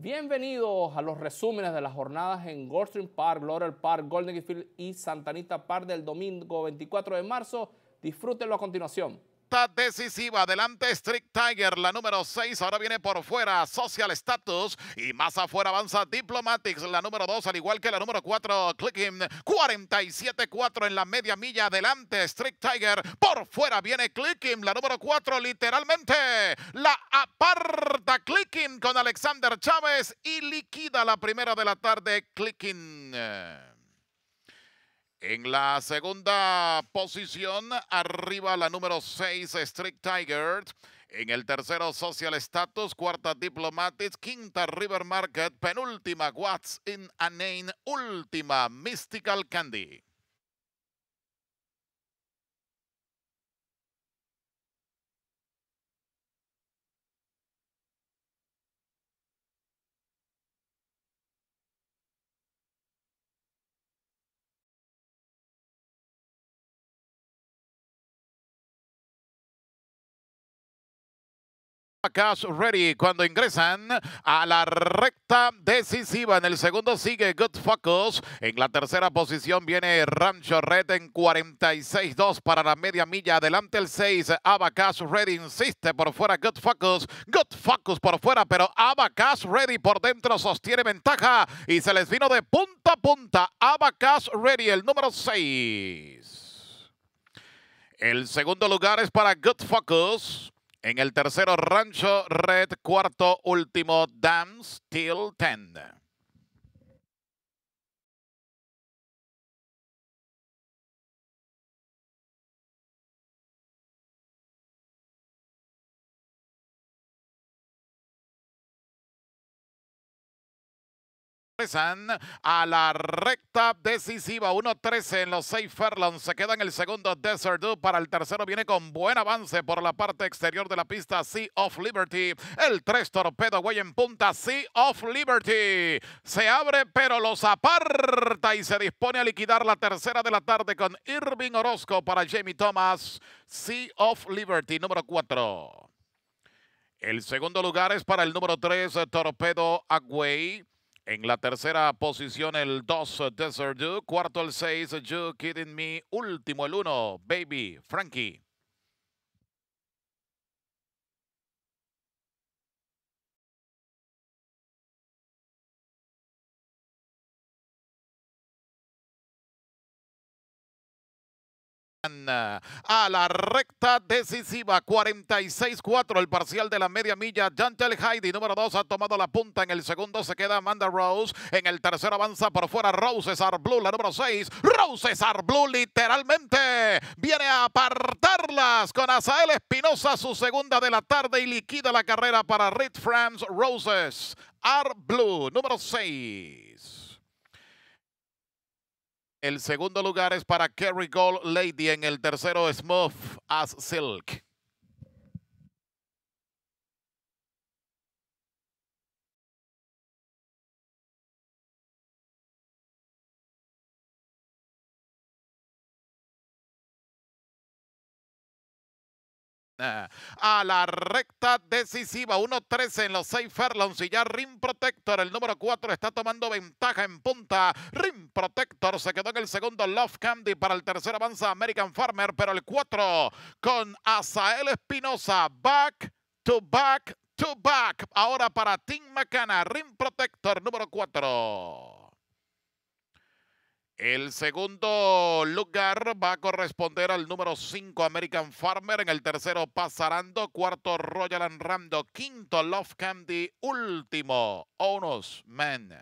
Bienvenidos a los resúmenes de las jornadas en Goldstream Park, Laurel Park, Golden Field y Santanita Park del domingo 24 de marzo. Disfrútenlo a continuación decisiva. Adelante Strict Tiger, la número 6. Ahora viene por fuera Social Status. Y más afuera avanza Diplomatics, la número 2, al igual que la número 4, Clicking. 47-4 en la media milla. Adelante Strict Tiger. Por fuera viene Clicking, la número 4, literalmente. La aparta Clicking con Alexander Chávez y liquida la primera de la tarde Clicking. En la segunda posición, arriba la número 6, Strict Tigers. En el tercero, Social Status. Cuarta, Diplomatics. Quinta, River Market. Penúltima, What's in a Name. Última, Mystical Candy. Abacas Ready cuando ingresan a la recta decisiva. En el segundo sigue Good Focus. En la tercera posición viene Rancho Red en 46-2 para la media milla. Adelante el 6. Abacas Ready insiste por fuera. Good Focus. Good Focus por fuera, pero Abacas Ready por dentro sostiene ventaja y se les vino de punta a punta. Abacas Ready, el número 6. El segundo lugar es para Good Focus. En el tercero, Rancho Red. Cuarto, último, Dance Till Ten. a la recta decisiva. 1-13 en los seis furlongs. Se queda en el segundo Desert Dew. Para el tercero viene con buen avance por la parte exterior de la pista Sea of Liberty. El 3 Torpedo Way en punta Sea of Liberty. Se abre pero los aparta y se dispone a liquidar la tercera de la tarde con Irving Orozco para Jamie Thomas. Sea of Liberty número 4. El segundo lugar es para el número 3, Torpedo Agüey. En la tercera posición el 2, Desert Duke. Cuarto el 6, You Kidding Me. Último el 1, Baby Frankie. A la recta decisiva, 46-4 el parcial de la media milla. Jantel Heidi, número 2, ha tomado la punta. En el segundo se queda Amanda Rose. En el tercero avanza por fuera Roses, Are Blue, la número 6. Roses, Are Blue literalmente viene a apartarlas con Azael Espinosa, su segunda de la tarde y liquida la carrera para Red France Roses. Are Blue, número 6. El segundo lugar es para Kerry Gold Lady. En el tercero, Smurf as Silk. a la recta decisiva. 1-13 en los 6 furlongs y ya Rim Protector, el número 4, está tomando ventaja en punta. Rim Protector se quedó en el segundo. Love Candy para el tercer avanza American Farmer, pero el 4 con Azael Espinosa. Back to back to back. Ahora para Tim McKenna Rim Protector número 4. El segundo lugar va a corresponder al número 5 American Farmer. En el tercero Pasarando. Cuarto Royal and Rando. Quinto Love Candy. Último Onus Man.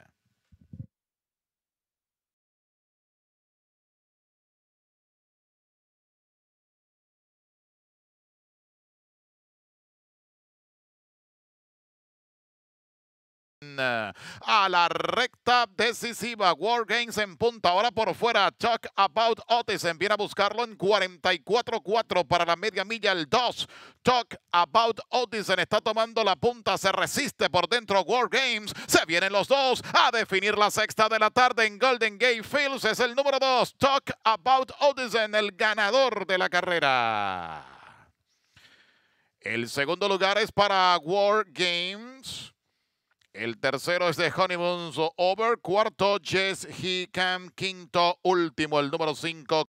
a la recta decisiva. War Games en punta. Ahora por fuera. Talk About Otis viene a buscarlo en 44-4 para la media milla. El 2. Talk About Otis está tomando la punta. Se resiste por dentro War Games. Se vienen los dos a definir la sexta de la tarde en Golden Gate Fields. Es el número 2. Talk About Otis el ganador de la carrera. El segundo lugar es para War Games. El tercero es de Honeymoons Over. Cuarto, Jess He Quinto, último, el número cinco.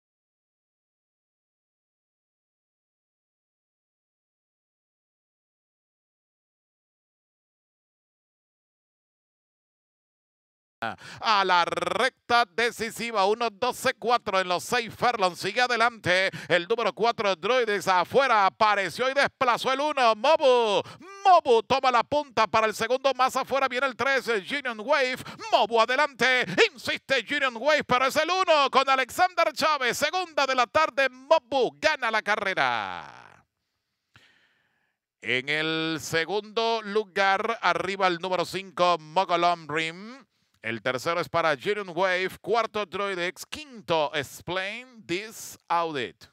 A la recta decisiva, 1-12-4 en los 6 Ferlon. Sigue adelante el número 4 Droides afuera. Apareció y desplazó el 1. Mobu. Mobu toma la punta para el segundo. Más afuera viene el 3. Union Wave. Mobu adelante. Insiste Union Wave, pero es el 1 con Alexander Chávez. Segunda de la tarde. Mobu gana la carrera. En el segundo lugar, arriba el número 5, Mogolom Rim. El tercero es para Jiren Wave, cuarto Droidex, quinto Explain This Audit.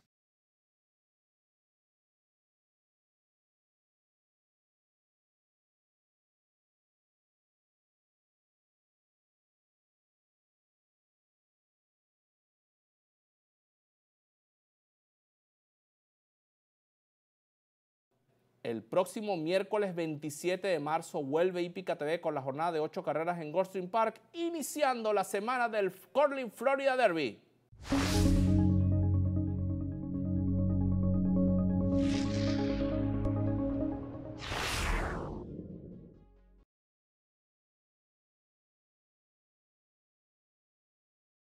El próximo miércoles 27 de marzo vuelve Hípica TV con la jornada de ocho carreras en Goldstream Park, iniciando la semana del Corling Florida Derby.